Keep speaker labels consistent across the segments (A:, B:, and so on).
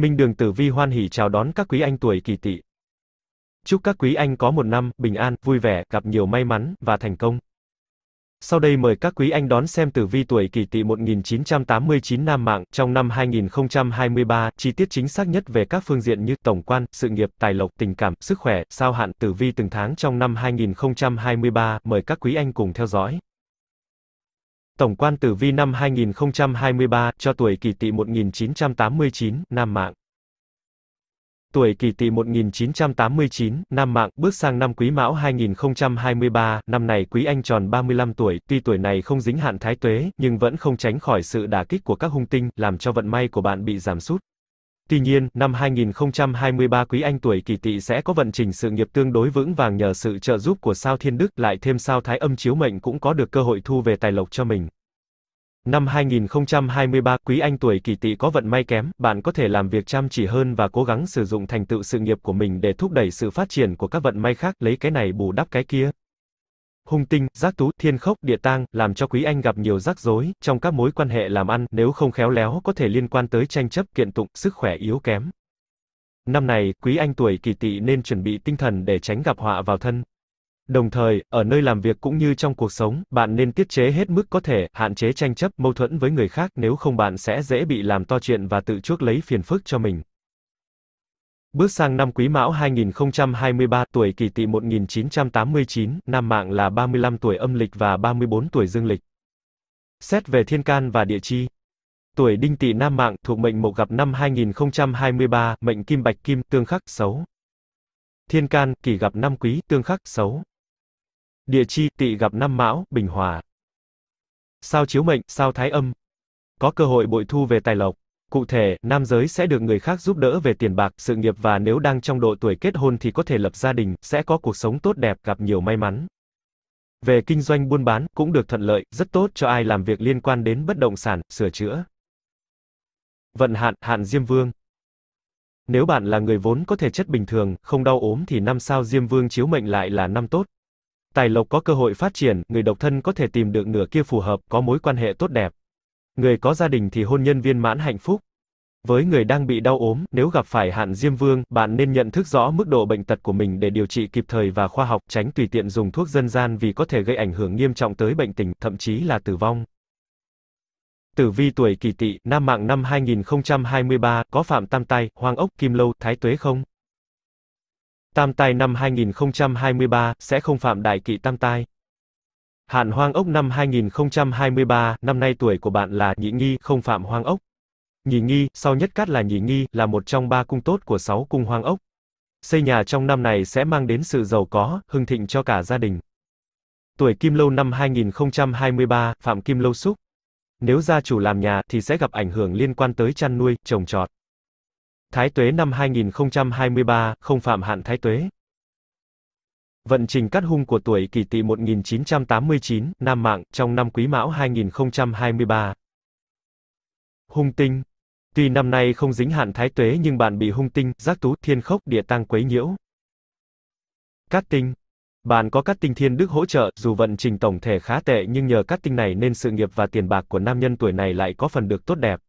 A: Minh Đường Tử Vi hoan hỉ chào đón các quý anh tuổi kỷ tỵ. Chúc các quý anh có một năm bình an, vui vẻ, gặp nhiều may mắn và thành công. Sau đây mời các quý anh đón xem tử vi tuổi kỷ tỵ 1989 nam mạng trong năm 2023, chi tiết chính xác nhất về các phương diện như tổng quan, sự nghiệp, tài lộc, tình cảm, sức khỏe, sao hạn, tử vi từng tháng trong năm 2023, mời các quý anh cùng theo dõi. Tổng quan tử vi năm 2023 cho tuổi kỷ tỵ 1989, nam mạng. Tuổi kỷ tỵ 1989, nam mạng, bước sang năm quý mão 2023, năm này quý anh tròn 35 tuổi, tuy tuổi này không dính hạn thái tuế, nhưng vẫn không tránh khỏi sự đả kích của các hung tinh, làm cho vận may của bạn bị giảm sút. Tuy nhiên, năm 2023 quý anh tuổi kỳ tỵ sẽ có vận trình sự nghiệp tương đối vững vàng nhờ sự trợ giúp của sao thiên đức, lại thêm sao thái âm chiếu mệnh cũng có được cơ hội thu về tài lộc cho mình. Năm 2023, quý anh tuổi kỳ tỵ có vận may kém, bạn có thể làm việc chăm chỉ hơn và cố gắng sử dụng thành tựu sự nghiệp của mình để thúc đẩy sự phát triển của các vận may khác, lấy cái này bù đắp cái kia hung tinh, giác tú, thiên khốc, địa tang, làm cho quý anh gặp nhiều rắc rối trong các mối quan hệ làm ăn, nếu không khéo léo có thể liên quan tới tranh chấp, kiện tụng, sức khỏe yếu kém. Năm này, quý anh tuổi kỳ tỵ nên chuẩn bị tinh thần để tránh gặp họa vào thân. Đồng thời, ở nơi làm việc cũng như trong cuộc sống, bạn nên tiết chế hết mức có thể, hạn chế tranh chấp, mâu thuẫn với người khác, nếu không bạn sẽ dễ bị làm to chuyện và tự chuốc lấy phiền phức cho mình. Bước sang năm Quý Mão 2023, tuổi Kỷ Tỵ 1989, nam mạng là 35 tuổi âm lịch và 34 tuổi dương lịch. Xét về thiên can và địa chi. Tuổi Đinh Tỵ nam mạng thuộc mệnh Mộc gặp năm 2023, mệnh Kim Bạch Kim tương khắc xấu. Thiên can Kỷ gặp năm Quý tương khắc xấu. Địa chi Tỵ gặp năm Mão, bình hòa. Sao chiếu mệnh, sao thái âm. Có cơ hội bội thu về tài lộc. Cụ thể, nam giới sẽ được người khác giúp đỡ về tiền bạc, sự nghiệp và nếu đang trong độ tuổi kết hôn thì có thể lập gia đình, sẽ có cuộc sống tốt đẹp, gặp nhiều may mắn. Về kinh doanh buôn bán, cũng được thuận lợi, rất tốt cho ai làm việc liên quan đến bất động sản, sửa chữa. Vận hạn, hạn Diêm Vương Nếu bạn là người vốn có thể chất bình thường, không đau ốm thì năm sao Diêm Vương chiếu mệnh lại là năm tốt. Tài lộc có cơ hội phát triển, người độc thân có thể tìm được nửa kia phù hợp, có mối quan hệ tốt đẹp. Người có gia đình thì hôn nhân viên mãn hạnh phúc. Với người đang bị đau ốm, nếu gặp phải hạn diêm vương, bạn nên nhận thức rõ mức độ bệnh tật của mình để điều trị kịp thời và khoa học, tránh tùy tiện dùng thuốc dân gian vì có thể gây ảnh hưởng nghiêm trọng tới bệnh tình, thậm chí là tử vong. Tử vi tuổi kỷ tỵ, nam mạng năm 2023, có phạm tam tai, hoang ốc, kim lâu, thái tuế không? Tam tai năm 2023, sẽ không phạm đại kỵ tam tai. Hạn Hoang Ốc năm 2023, năm nay tuổi của bạn là Nhị Nghi, không phạm Hoang Ốc. Nhị Nghi, sau nhất cát là Nhị Nghi, là một trong ba cung tốt của sáu cung Hoang Ốc. Xây nhà trong năm này sẽ mang đến sự giàu có, hưng thịnh cho cả gia đình. Tuổi Kim Lâu năm 2023, Phạm Kim Lâu Xúc. Nếu gia chủ làm nhà thì sẽ gặp ảnh hưởng liên quan tới chăn nuôi, trồng trọt. Thái Tuế năm 2023, không phạm hạn Thái Tuế. Vận trình cắt hung của tuổi kỷ tỵ 1989, Nam Mạng, trong năm Quý Mão 2023. Hung tinh. Tuy năm nay không dính hạn thái tuế nhưng bạn bị hung tinh, giác tú, thiên khốc, địa tăng quấy nhiễu. Cát tinh. Bạn có cát tinh thiên đức hỗ trợ, dù vận trình tổng thể khá tệ nhưng nhờ cát tinh này nên sự nghiệp và tiền bạc của nam nhân tuổi này lại có phần được tốt đẹp.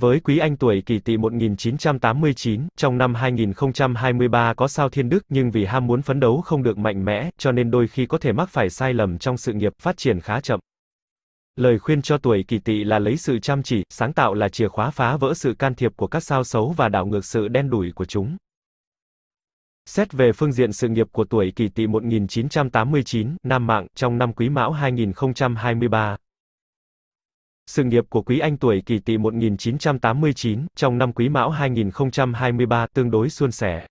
A: Với quý anh tuổi kỷ tỵ 1989, trong năm 2023 có sao thiên đức nhưng vì ham muốn phấn đấu không được mạnh mẽ, cho nên đôi khi có thể mắc phải sai lầm trong sự nghiệp, phát triển khá chậm. Lời khuyên cho tuổi kỷ tỵ là lấy sự chăm chỉ, sáng tạo là chìa khóa phá vỡ sự can thiệp của các sao xấu và đảo ngược sự đen đủi của chúng. Xét về phương diện sự nghiệp của tuổi kỷ tỵ 1989, Nam Mạng, trong năm Quý Mão 2023, sự nghiệp của quý anh tuổi kỷ tỵ 1989, trong năm quý mão 2023 tương đối suôn sẻ.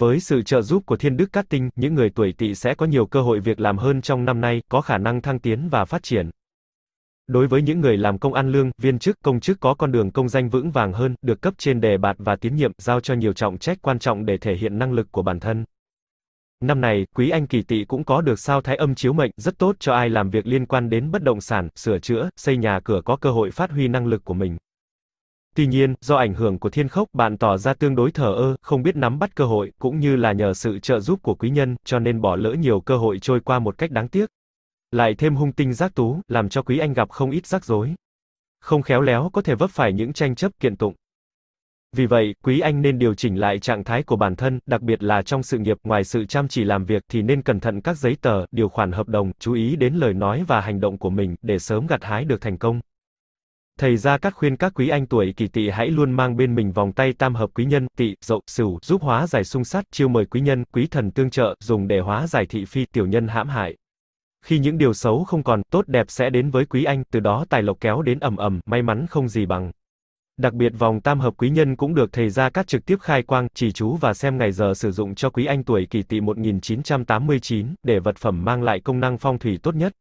A: Với sự trợ giúp của thiên đức cát tinh, những người tuổi tỵ sẽ có nhiều cơ hội việc làm hơn trong năm nay, có khả năng thăng tiến và phát triển. Đối với những người làm công ăn lương, viên chức, công chức có con đường công danh vững vàng hơn, được cấp trên đề bạt và tín nhiệm, giao cho nhiều trọng trách quan trọng để thể hiện năng lực của bản thân. Năm này, quý anh kỳ tỵ cũng có được sao thái âm chiếu mệnh, rất tốt cho ai làm việc liên quan đến bất động sản, sửa chữa, xây nhà cửa có cơ hội phát huy năng lực của mình. Tuy nhiên, do ảnh hưởng của thiên khốc, bạn tỏ ra tương đối thờ ơ, không biết nắm bắt cơ hội, cũng như là nhờ sự trợ giúp của quý nhân, cho nên bỏ lỡ nhiều cơ hội trôi qua một cách đáng tiếc. Lại thêm hung tinh giác tú, làm cho quý anh gặp không ít rắc rối. Không khéo léo có thể vấp phải những tranh chấp kiện tụng. Vì vậy, quý anh nên điều chỉnh lại trạng thái của bản thân, đặc biệt là trong sự nghiệp, ngoài sự chăm chỉ làm việc thì nên cẩn thận các giấy tờ, điều khoản hợp đồng, chú ý đến lời nói và hành động của mình để sớm gặt hái được thành công. Thầy ra các khuyên các quý anh tuổi kỳ tỵ hãy luôn mang bên mình vòng tay tam hợp quý nhân, tỵ, dậu, sửu, giúp hóa giải xung sát, chiêu mời quý nhân, quý thần tương trợ, dùng để hóa giải thị phi, tiểu nhân hãm hại. Khi những điều xấu không còn, tốt đẹp sẽ đến với quý anh, từ đó tài lộc kéo đến ầm ầm, may mắn không gì bằng. Đặc biệt vòng tam hợp quý nhân cũng được thầy Gia Cát trực tiếp khai quang, chỉ chú và xem ngày giờ sử dụng cho quý anh tuổi kỷ tỵ 1989, để vật phẩm mang lại công năng phong thủy tốt nhất.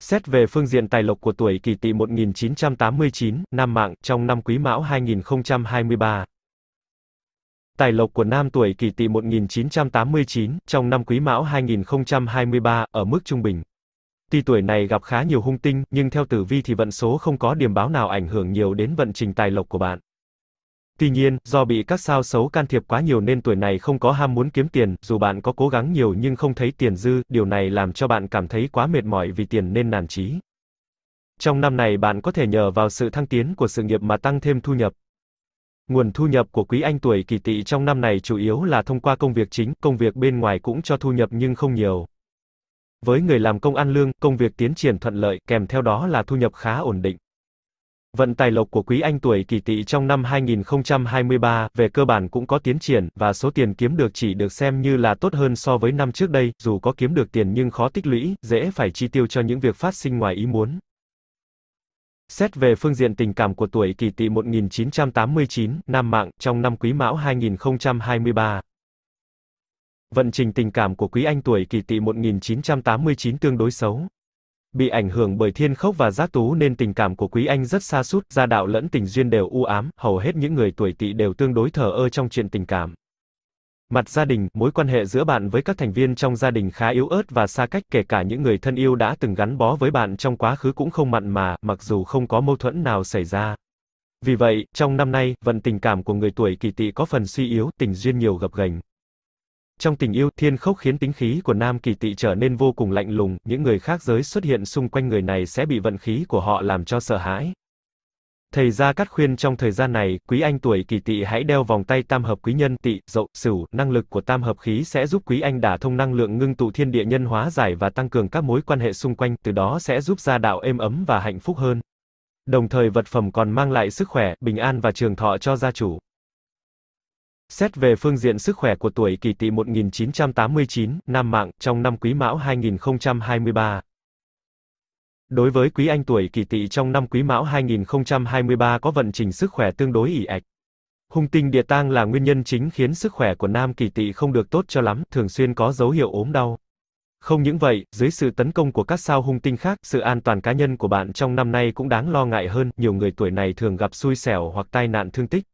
A: Xét về phương diện tài lộc của tuổi kỷ tỵ 1989, nam mạng, trong năm quý mão 2023. Tài lộc của nam tuổi kỷ tỵ 1989, trong năm quý mão 2023, ở mức trung bình. Tuy tuổi này gặp khá nhiều hung tinh, nhưng theo tử vi thì vận số không có điểm báo nào ảnh hưởng nhiều đến vận trình tài lộc của bạn. Tuy nhiên, do bị các sao xấu can thiệp quá nhiều nên tuổi này không có ham muốn kiếm tiền, dù bạn có cố gắng nhiều nhưng không thấy tiền dư, điều này làm cho bạn cảm thấy quá mệt mỏi vì tiền nên nản chí. Trong năm này bạn có thể nhờ vào sự thăng tiến của sự nghiệp mà tăng thêm thu nhập. Nguồn thu nhập của quý anh tuổi kỳ tỵ trong năm này chủ yếu là thông qua công việc chính, công việc bên ngoài cũng cho thu nhập nhưng không nhiều. Với người làm công ăn lương, công việc tiến triển thuận lợi, kèm theo đó là thu nhập khá ổn định. Vận tài lộc của quý anh tuổi kỷ tỵ trong năm 2023 về cơ bản cũng có tiến triển và số tiền kiếm được chỉ được xem như là tốt hơn so với năm trước đây, dù có kiếm được tiền nhưng khó tích lũy, dễ phải chi tiêu cho những việc phát sinh ngoài ý muốn. Xét về phương diện tình cảm của tuổi kỷ tỵ 1989, nam mạng, trong năm quý mão 2023, Vận trình tình cảm của quý anh tuổi kỳ tỵ 1989 tương đối xấu. Bị ảnh hưởng bởi thiên khốc và giác tú nên tình cảm của quý anh rất xa sút gia đạo lẫn tình duyên đều u ám, hầu hết những người tuổi tỵ đều tương đối thờ ơ trong chuyện tình cảm. Mặt gia đình, mối quan hệ giữa bạn với các thành viên trong gia đình khá yếu ớt và xa cách, kể cả những người thân yêu đã từng gắn bó với bạn trong quá khứ cũng không mặn mà, mặc dù không có mâu thuẫn nào xảy ra. Vì vậy, trong năm nay, vận tình cảm của người tuổi kỳ tỵ có phần suy yếu, tình duyên nhiều gập ghềnh. Trong tình yêu, thiên khốc khiến tính khí của nam kỳ tị trở nên vô cùng lạnh lùng, những người khác giới xuất hiện xung quanh người này sẽ bị vận khí của họ làm cho sợ hãi. Thầy Gia Cát khuyên trong thời gian này, quý anh tuổi kỳ tỵ hãy đeo vòng tay tam hợp quý nhân tỵ, dậu, sửu, năng lực của tam hợp khí sẽ giúp quý anh đả thông năng lượng ngưng tụ thiên địa nhân hóa giải và tăng cường các mối quan hệ xung quanh, từ đó sẽ giúp gia đạo êm ấm và hạnh phúc hơn. Đồng thời vật phẩm còn mang lại sức khỏe, bình an và trường thọ cho gia chủ. Xét về phương diện sức khỏe của tuổi kỷ tỵ 1989, nam mạng, trong năm quý mão 2023. Đối với quý anh tuổi kỷ tỵ trong năm quý mão 2023 có vận trình sức khỏe tương đối ỉ ạch. Hung tinh địa tang là nguyên nhân chính khiến sức khỏe của nam kỷ tỵ không được tốt cho lắm, thường xuyên có dấu hiệu ốm đau. Không những vậy, dưới sự tấn công của các sao hung tinh khác, sự an toàn cá nhân của bạn trong năm nay cũng đáng lo ngại hơn, nhiều người tuổi này thường gặp xui xẻo hoặc tai nạn thương tích.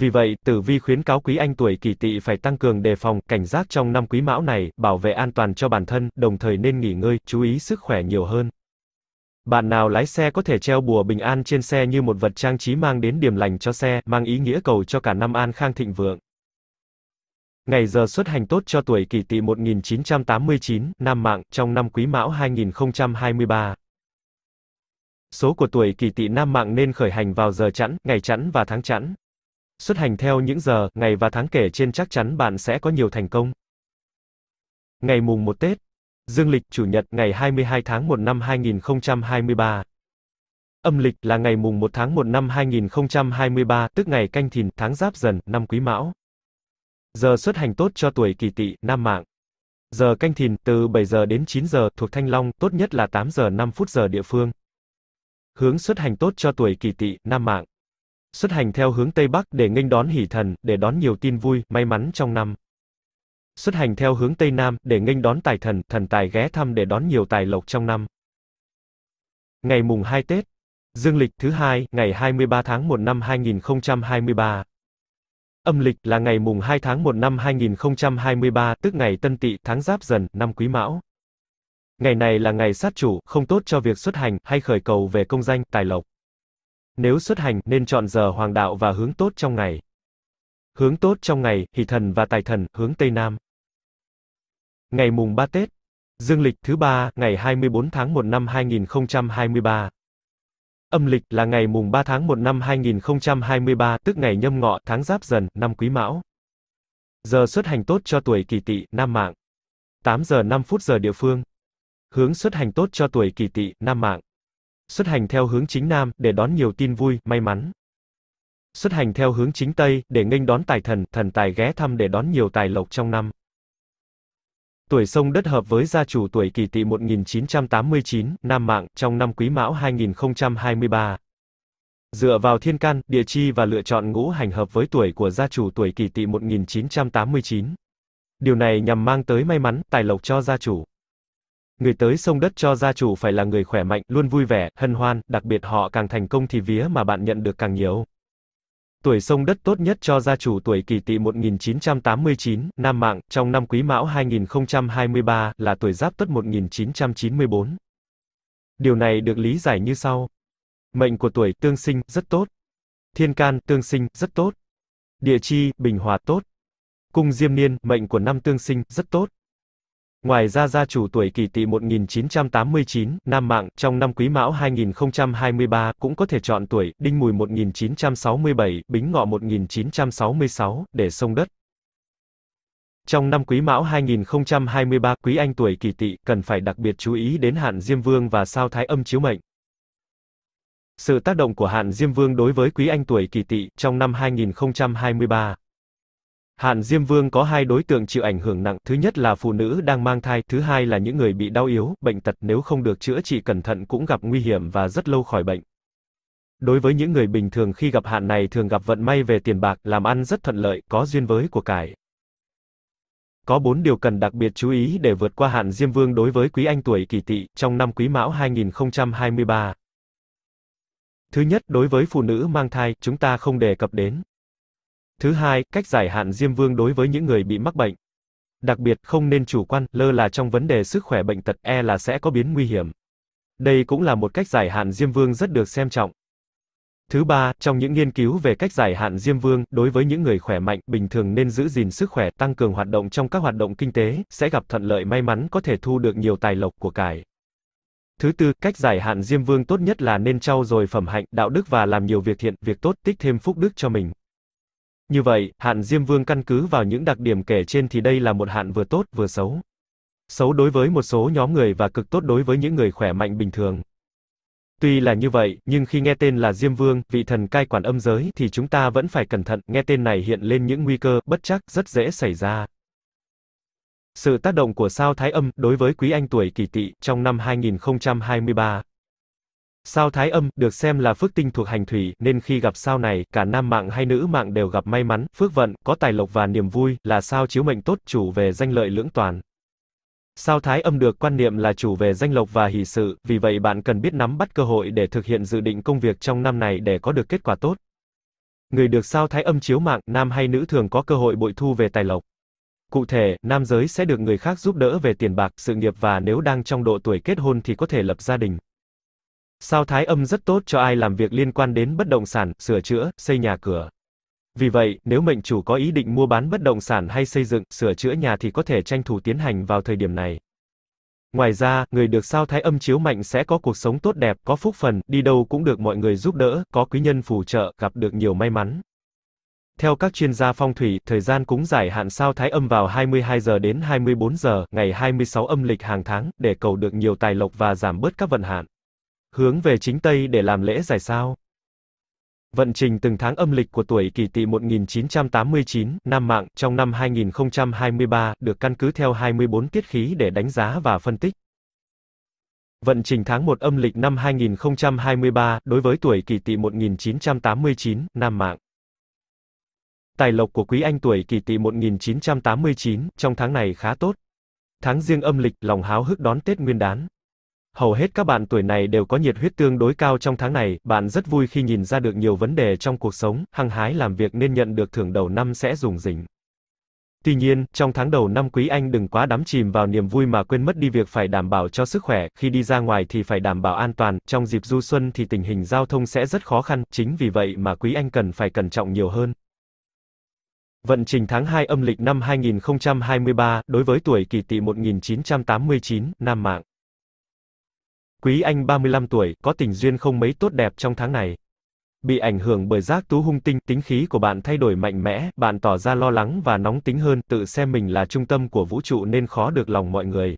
A: Vì vậy, Tử Vi khuyến cáo quý anh tuổi kỷ tỵ phải tăng cường đề phòng, cảnh giác trong năm quý mão này, bảo vệ an toàn cho bản thân, đồng thời nên nghỉ ngơi, chú ý sức khỏe nhiều hơn. Bạn nào lái xe có thể treo bùa bình an trên xe như một vật trang trí mang đến điểm lành cho xe, mang ý nghĩa cầu cho cả năm an khang thịnh vượng. Ngày giờ xuất hành tốt cho tuổi kỷ tỵ 1989, nam mạng, trong năm quý mão 2023. Số của tuổi kỷ tỵ nam mạng nên khởi hành vào giờ chẵn, ngày chẵn và tháng chẵn. Xuất hành theo những giờ, ngày và tháng kể trên chắc chắn bạn sẽ có nhiều thành công. Ngày mùng 1 Tết, dương lịch chủ nhật ngày 22 tháng 1 năm 2023. Âm lịch là ngày mùng 1 tháng 1 năm 2023, tức ngày canh thìn, tháng giáp dần, năm quý mão. Giờ xuất hành tốt cho tuổi kỷ tỵ, nam mạng. Giờ canh thìn, từ 7 giờ đến 9 giờ, thuộc Thanh Long, tốt nhất là 8 giờ 5 phút giờ địa phương. Hướng xuất hành tốt cho tuổi kỷ tỵ, nam mạng xuất hành theo hướng Tây Bắc để nghênh đón hỷ thần, để đón nhiều tin vui, may mắn trong năm. Xuất hành theo hướng Tây Nam để nghênh đón tài thần, thần tài ghé thăm để đón nhiều tài lộc trong năm. Ngày mùng 2 Tết, dương lịch thứ hai, ngày 23 tháng 1 năm 2023. Âm lịch là ngày mùng 2 tháng 1 năm 2023, tức ngày Tân Tỵ, tháng Giáp Dần, năm Quý Mão. Ngày này là ngày sát chủ, không tốt cho việc xuất hành hay khởi cầu về công danh, tài lộc. Nếu xuất hành, nên chọn giờ hoàng đạo và hướng tốt trong ngày. Hướng tốt trong ngày, hỷ thần và tài thần, hướng Tây Nam. Ngày mùng 3 Tết. Dương lịch thứ ba, ngày 24 tháng 1 năm 2023. Âm lịch là ngày mùng 3 tháng 1 năm 2023, tức ngày nhâm ngọ, tháng giáp dần, năm quý mão. Giờ xuất hành tốt cho tuổi kỳ tỵ, nam mạng. 8 giờ 5 phút giờ địa phương. Hướng xuất hành tốt cho tuổi kỳ tỵ, nam mạng xuất hành theo hướng chính Nam, để đón nhiều tin vui, may mắn. Xuất hành theo hướng chính Tây, để nghênh đón tài thần, thần tài ghé thăm để đón nhiều tài lộc trong năm. Tuổi sông đất hợp với gia chủ tuổi kỷ tỵ 1989, Nam Mạng, trong năm quý mão 2023. Dựa vào thiên can, địa chi và lựa chọn ngũ hành hợp với tuổi của gia chủ tuổi kỷ tỵ 1989. Điều này nhằm mang tới may mắn, tài lộc cho gia chủ. Người tới sông đất cho gia chủ phải là người khỏe mạnh, luôn vui vẻ, hân hoan, đặc biệt họ càng thành công thì vía mà bạn nhận được càng nhiều. Tuổi sông đất tốt nhất cho gia chủ tuổi kỷ tỵ 1989, nam mạng, trong năm quý mão 2023, là tuổi giáp tuất 1994. Điều này được lý giải như sau. Mệnh của tuổi tương sinh, rất tốt. Thiên can, tương sinh, rất tốt. Địa chi, bình hòa, tốt. Cung diêm niên, mệnh của năm tương sinh, rất tốt. Ngoài ra gia chủ tuổi kỷ tỵ 1989, nam mạng, trong năm quý mão 2023, cũng có thể chọn tuổi, đinh mùi 1967, bính ngọ 1966, để sông đất. Trong năm quý mão 2023, quý anh tuổi kỷ tỵ, cần phải đặc biệt chú ý đến hạn diêm vương và sao thái âm chiếu mệnh. Sự tác động của hạn diêm vương đối với quý anh tuổi kỷ tỵ, trong năm 2023, Hạn Diêm Vương có hai đối tượng chịu ảnh hưởng nặng, thứ nhất là phụ nữ đang mang thai, thứ hai là những người bị đau yếu, bệnh tật nếu không được chữa trị cẩn thận cũng gặp nguy hiểm và rất lâu khỏi bệnh. Đối với những người bình thường khi gặp hạn này thường gặp vận may về tiền bạc, làm ăn rất thuận lợi, có duyên với của cải. Có bốn điều cần đặc biệt chú ý để vượt qua hạn Diêm Vương đối với quý anh tuổi Kỷ Tỵ trong năm Quý Mão 2023. Thứ nhất, đối với phụ nữ mang thai, chúng ta không đề cập đến. Thứ hai, cách giải hạn Diêm Vương đối với những người bị mắc bệnh. Đặc biệt không nên chủ quan, lơ là trong vấn đề sức khỏe bệnh tật e là sẽ có biến nguy hiểm. Đây cũng là một cách giải hạn Diêm Vương rất được xem trọng. Thứ ba, trong những nghiên cứu về cách giải hạn Diêm Vương, đối với những người khỏe mạnh, bình thường nên giữ gìn sức khỏe, tăng cường hoạt động trong các hoạt động kinh tế, sẽ gặp thuận lợi may mắn có thể thu được nhiều tài lộc của cải. Thứ tư, cách giải hạn Diêm Vương tốt nhất là nên trau dồi phẩm hạnh, đạo đức và làm nhiều việc thiện, việc tốt, tích thêm phúc đức cho mình. Như vậy, hạn Diêm Vương căn cứ vào những đặc điểm kể trên thì đây là một hạn vừa tốt vừa xấu. Xấu đối với một số nhóm người và cực tốt đối với những người khỏe mạnh bình thường. Tuy là như vậy, nhưng khi nghe tên là Diêm Vương, vị thần cai quản âm giới thì chúng ta vẫn phải cẩn thận, nghe tên này hiện lên những nguy cơ bất chắc rất dễ xảy ra. Sự tác động của sao Thái Âm đối với quý anh tuổi Kỷ Tỵ trong năm 2023 Sao Thái Âm, được xem là phước tinh thuộc hành thủy, nên khi gặp sao này, cả nam mạng hay nữ mạng đều gặp may mắn, phước vận, có tài lộc và niềm vui, là sao chiếu mệnh tốt, chủ về danh lợi lưỡng toàn. Sao Thái Âm được quan niệm là chủ về danh lộc và hỷ sự, vì vậy bạn cần biết nắm bắt cơ hội để thực hiện dự định công việc trong năm này để có được kết quả tốt. Người được sao Thái Âm chiếu mạng, nam hay nữ thường có cơ hội bội thu về tài lộc. Cụ thể, nam giới sẽ được người khác giúp đỡ về tiền bạc, sự nghiệp và nếu đang trong độ tuổi kết hôn thì có thể lập gia đình. Sao thái âm rất tốt cho ai làm việc liên quan đến bất động sản, sửa chữa, xây nhà cửa. Vì vậy, nếu mệnh chủ có ý định mua bán bất động sản hay xây dựng, sửa chữa nhà thì có thể tranh thủ tiến hành vào thời điểm này. Ngoài ra, người được sao thái âm chiếu mạnh sẽ có cuộc sống tốt đẹp, có phúc phần, đi đâu cũng được mọi người giúp đỡ, có quý nhân phù trợ, gặp được nhiều may mắn. Theo các chuyên gia phong thủy, thời gian cúng giải hạn sao thái âm vào 22 giờ đến 24 giờ, ngày 26 âm lịch hàng tháng, để cầu được nhiều tài lộc và giảm bớt các vận hạn hướng về chính Tây để làm lễ giải sao. Vận trình từng tháng âm lịch của tuổi kỷ tỵ 1989, năm mạng, trong năm 2023, được căn cứ theo 24 tiết khí để đánh giá và phân tích. Vận trình tháng 1 âm lịch năm 2023, đối với tuổi kỷ tỵ 1989, nam mạng. Tài lộc của quý anh tuổi kỷ tỵ 1989, trong tháng này khá tốt. Tháng riêng âm lịch, lòng háo hức đón Tết Nguyên đán, Hầu hết các bạn tuổi này đều có nhiệt huyết tương đối cao trong tháng này, bạn rất vui khi nhìn ra được nhiều vấn đề trong cuộc sống, hăng hái làm việc nên nhận được thưởng đầu năm sẽ rủng rỉnh. Tuy nhiên, trong tháng đầu năm quý anh đừng quá đắm chìm vào niềm vui mà quên mất đi việc phải đảm bảo cho sức khỏe, khi đi ra ngoài thì phải đảm bảo an toàn, trong dịp du xuân thì tình hình giao thông sẽ rất khó khăn, chính vì vậy mà quý anh cần phải cẩn trọng nhiều hơn. Vận trình tháng 2 âm lịch năm 2023, đối với tuổi kỳ tỵ 1989, nam mạng. Quý Anh 35 tuổi, có tình duyên không mấy tốt đẹp trong tháng này. Bị ảnh hưởng bởi giác tú hung tinh, tính khí của bạn thay đổi mạnh mẽ, bạn tỏ ra lo lắng và nóng tính hơn, tự xem mình là trung tâm của vũ trụ nên khó được lòng mọi người.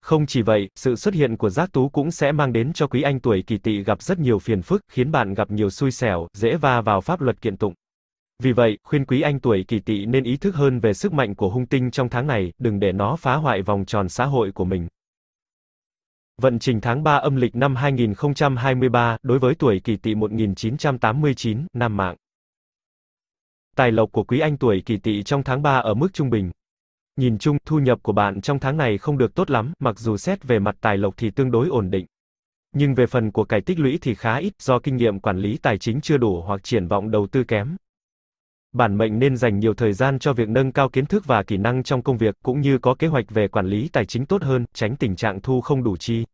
A: Không chỉ vậy, sự xuất hiện của giác tú cũng sẽ mang đến cho quý anh tuổi kỳ tỵ gặp rất nhiều phiền phức, khiến bạn gặp nhiều xui xẻo, dễ va vào pháp luật kiện tụng. Vì vậy, khuyên quý anh tuổi kỳ tỵ nên ý thức hơn về sức mạnh của hung tinh trong tháng này, đừng để nó phá hoại vòng tròn xã hội của mình. Vận trình tháng 3 âm lịch năm 2023, đối với tuổi kỷ tỵ 1989, nam mạng. Tài lộc của quý anh tuổi kỷ tỵ trong tháng 3 ở mức trung bình. Nhìn chung, thu nhập của bạn trong tháng này không được tốt lắm, mặc dù xét về mặt tài lộc thì tương đối ổn định. Nhưng về phần của cải tích lũy thì khá ít, do kinh nghiệm quản lý tài chính chưa đủ hoặc triển vọng đầu tư kém. Bản mệnh nên dành nhiều thời gian cho việc nâng cao kiến thức và kỹ năng trong công việc cũng như có kế hoạch về quản lý tài chính tốt hơn, tránh tình trạng thu không đủ chi.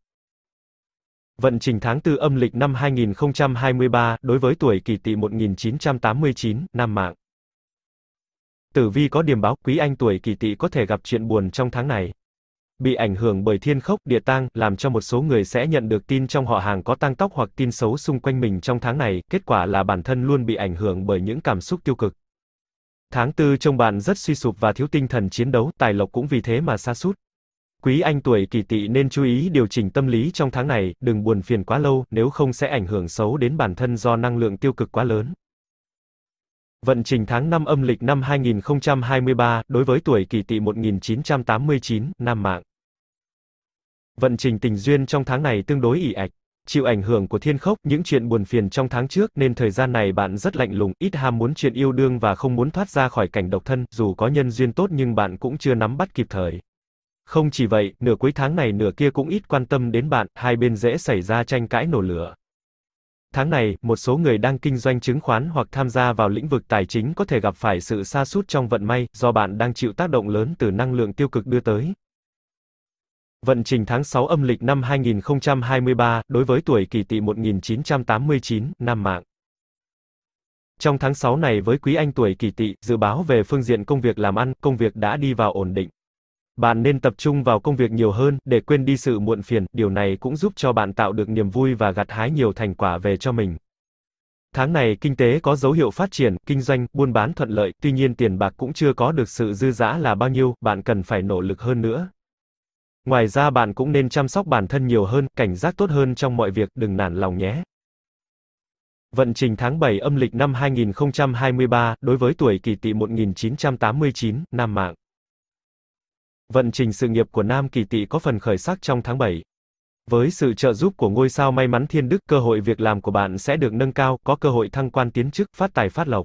A: Vận trình tháng 4 âm lịch năm 2023 đối với tuổi Kỷ Tỵ 1989, nam mạng. Tử vi có điểm báo quý anh tuổi Kỷ Tỵ có thể gặp chuyện buồn trong tháng này. Bị ảnh hưởng bởi thiên khốc, địa tang, làm cho một số người sẽ nhận được tin trong họ hàng có tang tóc hoặc tin xấu xung quanh mình trong tháng này, kết quả là bản thân luôn bị ảnh hưởng bởi những cảm xúc tiêu cực. Tháng tư trông bạn rất suy sụp và thiếu tinh thần chiến đấu, tài lộc cũng vì thế mà sa sút. Quý anh tuổi kỷ tỵ nên chú ý điều chỉnh tâm lý trong tháng này, đừng buồn phiền quá lâu, nếu không sẽ ảnh hưởng xấu đến bản thân do năng lượng tiêu cực quá lớn. Vận trình tháng 5 âm lịch năm 2023, đối với tuổi kỷ tỵ 1989, nam mạng. Vận trình tình duyên trong tháng này tương đối ỉ ạch. Chịu ảnh hưởng của thiên khốc, những chuyện buồn phiền trong tháng trước nên thời gian này bạn rất lạnh lùng, ít ham muốn chuyện yêu đương và không muốn thoát ra khỏi cảnh độc thân, dù có nhân duyên tốt nhưng bạn cũng chưa nắm bắt kịp thời. Không chỉ vậy, nửa cuối tháng này nửa kia cũng ít quan tâm đến bạn, hai bên dễ xảy ra tranh cãi nổ lửa. Tháng này, một số người đang kinh doanh chứng khoán hoặc tham gia vào lĩnh vực tài chính có thể gặp phải sự sa sút trong vận may do bạn đang chịu tác động lớn từ năng lượng tiêu cực đưa tới. Vận trình tháng 6 âm lịch năm 2023, đối với tuổi kỷ tỵ 1989, năm mạng. Trong tháng 6 này với quý anh tuổi kỷ tỵ, dự báo về phương diện công việc làm ăn, công việc đã đi vào ổn định. Bạn nên tập trung vào công việc nhiều hơn, để quên đi sự muộn phiền, điều này cũng giúp cho bạn tạo được niềm vui và gặt hái nhiều thành quả về cho mình. Tháng này kinh tế có dấu hiệu phát triển, kinh doanh, buôn bán thuận lợi, tuy nhiên tiền bạc cũng chưa có được sự dư dã là bao nhiêu, bạn cần phải nỗ lực hơn nữa. Ngoài ra bạn cũng nên chăm sóc bản thân nhiều hơn, cảnh giác tốt hơn trong mọi việc, đừng nản lòng nhé. Vận trình tháng 7 âm lịch năm 2023, đối với tuổi kỷ tỵ 1989, Nam Mạng. Vận trình sự nghiệp của Nam kỷ tỵ có phần khởi sắc trong tháng 7. Với sự trợ giúp của ngôi sao may mắn thiên đức, cơ hội việc làm của bạn sẽ được nâng cao, có cơ hội thăng quan tiến chức, phát tài phát lộc.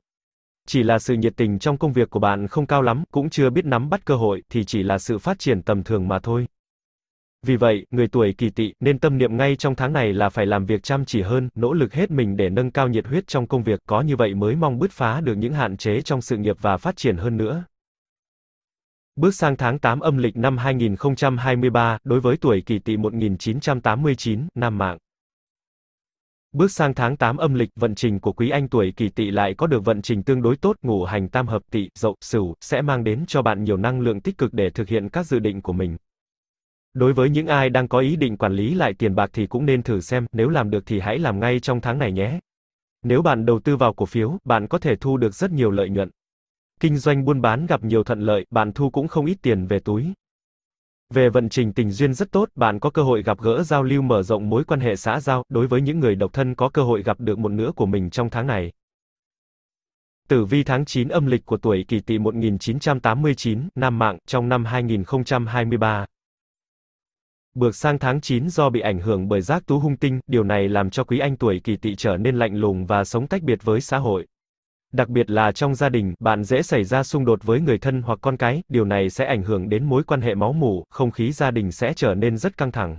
A: Chỉ là sự nhiệt tình trong công việc của bạn không cao lắm, cũng chưa biết nắm bắt cơ hội, thì chỉ là sự phát triển tầm thường mà thôi. Vì vậy, người tuổi kỳ tỵ nên tâm niệm ngay trong tháng này là phải làm việc chăm chỉ hơn, nỗ lực hết mình để nâng cao nhiệt huyết trong công việc, có như vậy mới mong bứt phá được những hạn chế trong sự nghiệp và phát triển hơn nữa. Bước sang tháng 8 âm lịch năm 2023, đối với tuổi kỳ tỵ 1989, nam mạng. Bước sang tháng 8 âm lịch, vận trình của quý anh tuổi kỳ tỵ lại có được vận trình tương đối tốt, ngũ hành tam hợp tỵ, dậu, sửu, sẽ mang đến cho bạn nhiều năng lượng tích cực để thực hiện các dự định của mình. Đối với những ai đang có ý định quản lý lại tiền bạc thì cũng nên thử xem, nếu làm được thì hãy làm ngay trong tháng này nhé. Nếu bạn đầu tư vào cổ phiếu, bạn có thể thu được rất nhiều lợi nhuận. Kinh doanh buôn bán gặp nhiều thuận lợi, bạn thu cũng không ít tiền về túi. Về vận trình tình duyên rất tốt, bạn có cơ hội gặp gỡ giao lưu mở rộng mối quan hệ xã giao, đối với những người độc thân có cơ hội gặp được một nửa của mình trong tháng này. Tử vi tháng 9 âm lịch của tuổi kỷ tỵ 1989, Nam Mạng, trong năm 2023 bước sang tháng 9 do bị ảnh hưởng bởi giác tú hung tinh, điều này làm cho quý anh tuổi kỳ tỵ trở nên lạnh lùng và sống tách biệt với xã hội. Đặc biệt là trong gia đình, bạn dễ xảy ra xung đột với người thân hoặc con cái, điều này sẽ ảnh hưởng đến mối quan hệ máu mủ, không khí gia đình sẽ trở nên rất căng thẳng.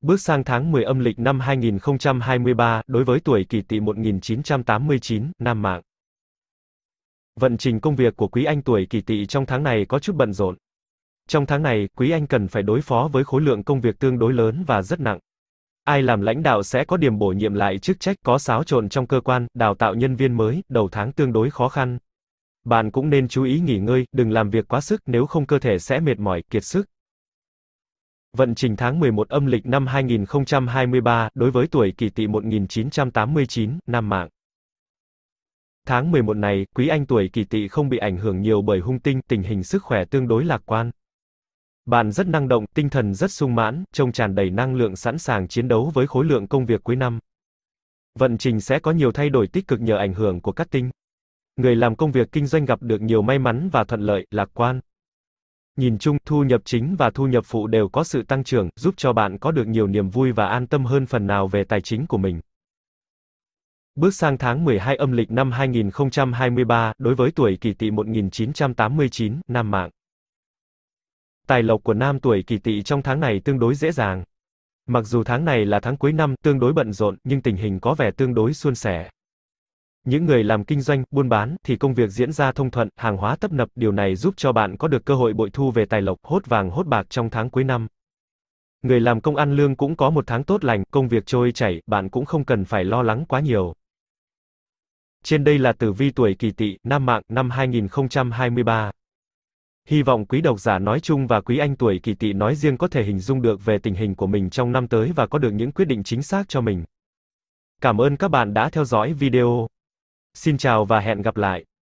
A: Bước sang tháng 10 âm lịch năm 2023, đối với tuổi kỳ tỵ 1989, nam mạng. Vận trình công việc của quý anh tuổi kỳ tỵ trong tháng này có chút bận rộn. Trong tháng này, Quý Anh cần phải đối phó với khối lượng công việc tương đối lớn và rất nặng. Ai làm lãnh đạo sẽ có điểm bổ nhiệm lại chức trách có xáo trộn trong cơ quan, đào tạo nhân viên mới, đầu tháng tương đối khó khăn. Bạn cũng nên chú ý nghỉ ngơi, đừng làm việc quá sức nếu không cơ thể sẽ mệt mỏi, kiệt sức. Vận trình tháng 11 âm lịch năm 2023 đối với tuổi kỷ tỵ 1989, nam mạng. Tháng 11 này, quý anh tuổi kỷ tỵ không bị ảnh hưởng nhiều bởi hung tinh, tình hình sức khỏe tương đối lạc quan. Bạn rất năng động, tinh thần rất sung mãn, trông tràn đầy năng lượng sẵn sàng chiến đấu với khối lượng công việc cuối năm. Vận trình sẽ có nhiều thay đổi tích cực nhờ ảnh hưởng của các tinh. Người làm công việc kinh doanh gặp được nhiều may mắn và thuận lợi, lạc quan. Nhìn chung, thu nhập chính và thu nhập phụ đều có sự tăng trưởng, giúp cho bạn có được nhiều niềm vui và an tâm hơn phần nào về tài chính của mình. Bước sang tháng 12 âm lịch năm 2023, đối với tuổi kỷ tỵ 1989, nam mạng. Tài lộc của nam tuổi kỷ tỵ trong tháng này tương đối dễ dàng. Mặc dù tháng này là tháng cuối năm, tương đối bận rộn, nhưng tình hình có vẻ tương đối suôn sẻ. Những người làm kinh doanh, buôn bán, thì công việc diễn ra thông thuận, hàng hóa tấp nập, điều này giúp cho bạn có được cơ hội bội thu về tài lộc, hốt vàng hốt bạc trong tháng cuối năm. Người làm công ăn lương cũng có một tháng tốt lành, công việc trôi chảy, bạn cũng không cần phải lo lắng quá nhiều. Trên đây là tử vi tuổi kỳ tỵ, Nam Mạng, năm 2023. Hy vọng quý độc giả nói chung và quý anh tuổi kỳ tỵ nói riêng có thể hình dung được về tình hình của mình trong năm tới và có được những quyết định chính xác cho mình. Cảm ơn các bạn đã theo dõi video. Xin chào và hẹn gặp lại.